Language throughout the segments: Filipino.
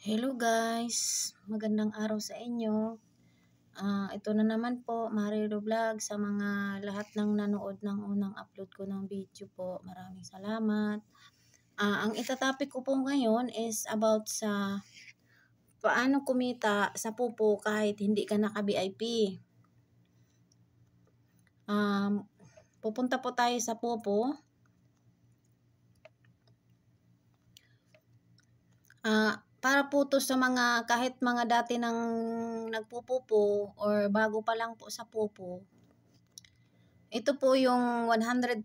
Hello guys! Magandang araw sa inyo. Uh, ito na naman po, Marilo Vlog, sa mga lahat ng nanood ng unang upload ko ng video po. Maraming salamat. Uh, ang itatopic ko po ngayon is about sa paano kumita sa pupo kahit hindi ka naka-VIP. Um, pupunta po tayo sa pupo. Ah, uh, para po to sa mga kahit mga dati nang nagpupupo or bago pa lang po sa pupo. Ito po yung 100%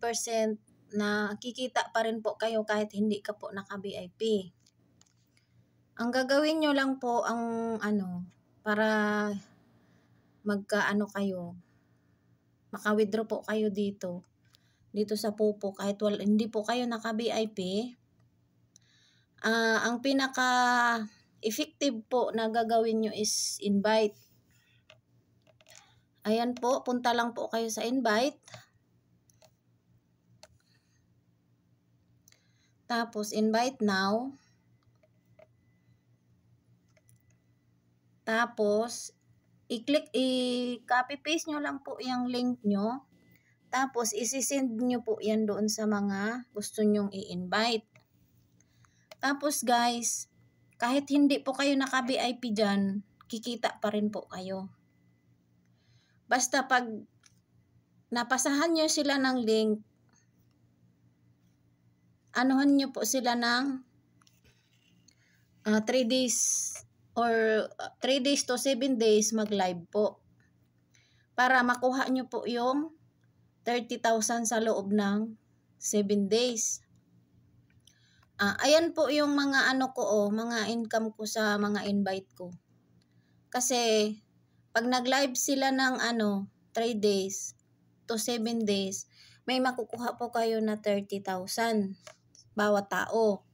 na kikita pa rin po kayo kahit hindi ka po naka-VIP. Ang gagawin nyo lang po ang ano para magkaano kayo maka-withdraw po kayo dito dito sa pupo kahit wala, hindi po kayo naka-VIP uh, ang pinaka effective po na gagawin nyo is invite. Ayan po, punta lang po kayo sa invite. Tapos invite now. Tapos i-click i-copy paste nyo lang po yung link nyo. Tapos isi-send nyo po yan doon sa mga gusto nyong i-invite. Tapos guys, kahit hindi po kayo naka-VIP dyan, kikita pa rin po kayo. Basta pag napasahan nyo sila ng link, anuhan nyo po sila ng uh, ah, 3 days or 3 ah, days to 7 days mag-live po. Para makuha nyo po yung 30,000 sa loob ng 7 days. Ah, ayan po yung mga ano ko oh, mga income ko sa mga invite ko. Kasi pag nag-live sila ng ano, 3 days to 7 days, may makukuha po kayo na 30,000 bawat tao.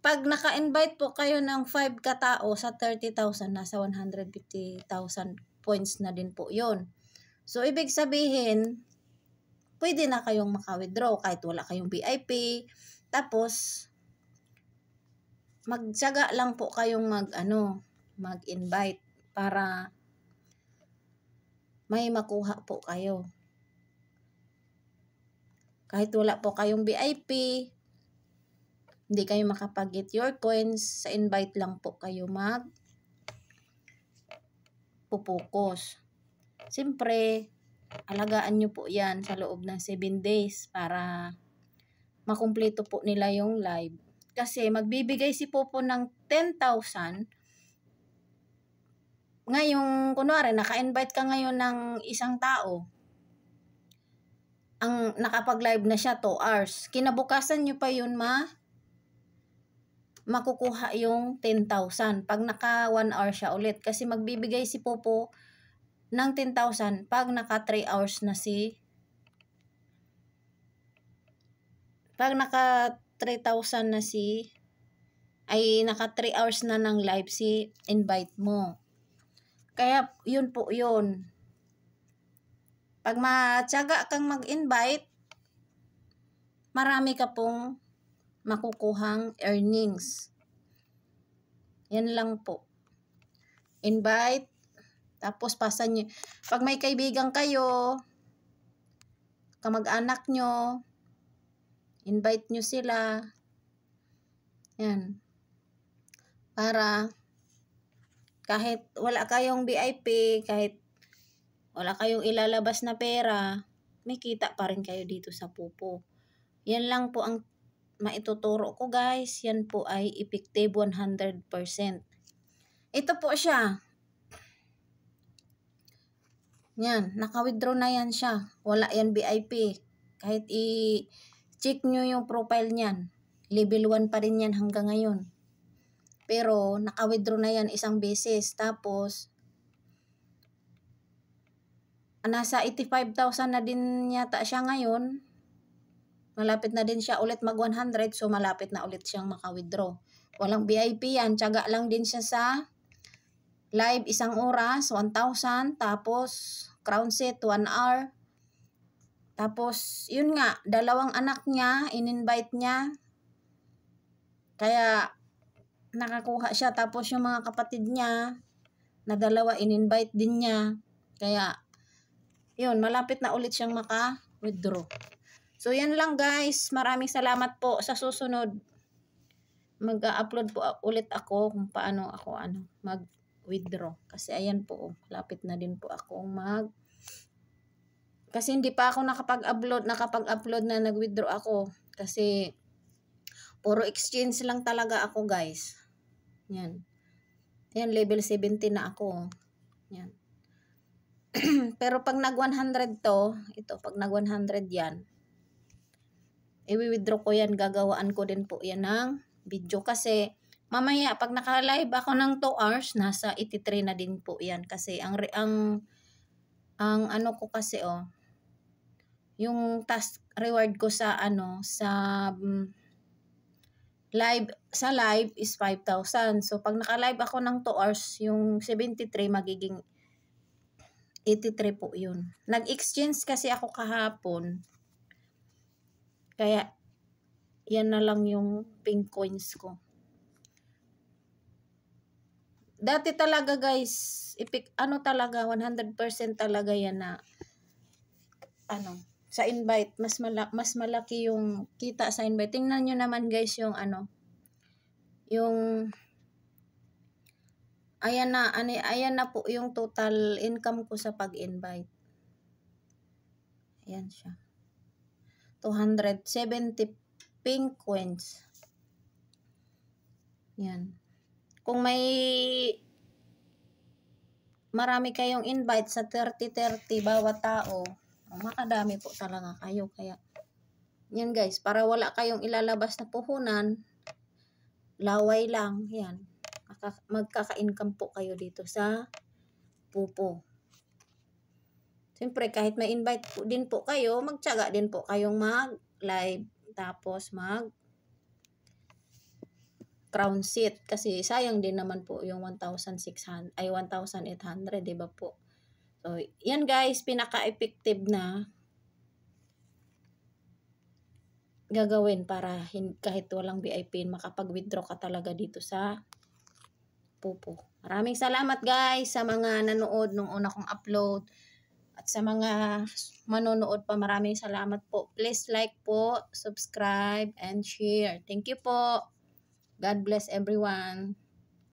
Pag naka-invite po kayo ng 5 katao sa 30,000, nasa 150,000 points na din po yon So, ibig sabihin, pwede na kayong maka-withdraw kahit wala kayong VIP. Tapos, magsaga lang po kayong mag, ano, mag-invite para may makuha po kayo. Kahit wala po kayong VIP, hindi kayo makapag-get your coins, sa invite lang po kayo mag pupokus. Siyempre, alagaan nyo po yan sa loob ng 7 days para makumpleto po nila yung live. Kasi magbibigay si Popo ng 10,000 ngayong, kunwari, naka-invite ka ngayon ng isang tao, ang nakapag-live na siya 2 hours, kinabukasan nyo pa yun ma, makukuha yung 10,000 pag naka 1 hour siya ulit. Kasi magbibigay si Popo ng 10,000 pag naka 3 hours na si pag naka 3,000 na si ay naka 3 hours na ng live si invite mo. Kaya yun po yun. Pag matyaga kang mag-invite, marami ka pong makukuhang earnings. Yan lang po. Invite, tapos, pasan nyo. Pag may kaibigan kayo, kamag-anak nyo, invite nyo sila. Yan. Para kahit wala kayong VIP, kahit wala kayong ilalabas na pera, may kita pa rin kayo dito sa pupo. Yan lang po ang maituturo ko guys. Yan po ay effective 100%. Ito po siya. Yan, naka-withdraw na yan siya. Wala yan VIP. Kahit i-check nyo yung profile niyan. Level 1 pa rin yan hanggang ngayon. Pero, naka-withdraw na yan isang beses. Tapos, nasa 85,000 na din yata siya ngayon. Malapit na din siya ulit mag 100. So, malapit na ulit siyang maka-withdraw. Walang VIP yan. Tsaga lang din siya sa Live isang oras, 1,000. Tapos crown set, 1 hour. Tapos, yun nga, dalawang anak niya, in-invite niya. Kaya, nakakuha siya. Tapos, yung mga kapatid niya, na dalawa, in-invite din niya. Kaya, yun, malapit na ulit siyang maka-withdraw. So, yan lang guys. Maraming salamat po sa susunod. Mag-upload po ulit ako kung paano ako ano, mag withdraw. Kasi ayan po, oh, lapit na din po akong mag kasi hindi pa ako nakapag-upload, nakapag-upload na nag-withdraw ako kasi puro exchange lang talaga ako, guys. Yan. Yan level 70 na ako. Yan. Pero pag nag 100 to, ito pag nag 100 yan. Iwi-withdraw ko yan, gagawaan ko din po yan ng video kasi mamaya pag naka-live ako ng 2 hours nasa 83 na din po 'yan kasi ang ang ang ano ko kasi oh yung task reward ko sa ano sa um, live sa live is 5,000. So pag naka-live ako ng 2 hours, yung 73 magiging 83 po 'yun. Nag-exchange kasi ako kahapon. Kaya yan na lang yung pink coins ko dati talaga guys, epic, ano talaga, 100% talaga yan na, ano, sa invite, mas, malak mas malaki yung kita sa invite. Tingnan nyo naman guys yung ano, yung, ayan na, ano, ayan na po yung total income ko sa pag-invite. Ayan siya. 270 pink coins. Yan. Kung may marami kayong invite sa 30-30 bawat tao, oh, makadami po talaga kayo. Kaya, yan guys, para wala kayong ilalabas na puhunan, laway lang, yan. Magkaka-income po kayo dito sa pupo. Siyempre, kahit may invite po din po kayo, magtyaga din po kayong mag-live, tapos mag crown seat kasi sayang din naman po yung 1,600 ay 1,800 di ba po so yan guys pinaka-effective na gagawin para kahit walang VIP makapag-withdraw ka talaga dito sa Popo. Maraming salamat guys sa mga nanood nung una kong upload at sa mga manonood pa maraming salamat po. Please like po, subscribe and share. Thank you po. God bless everyone.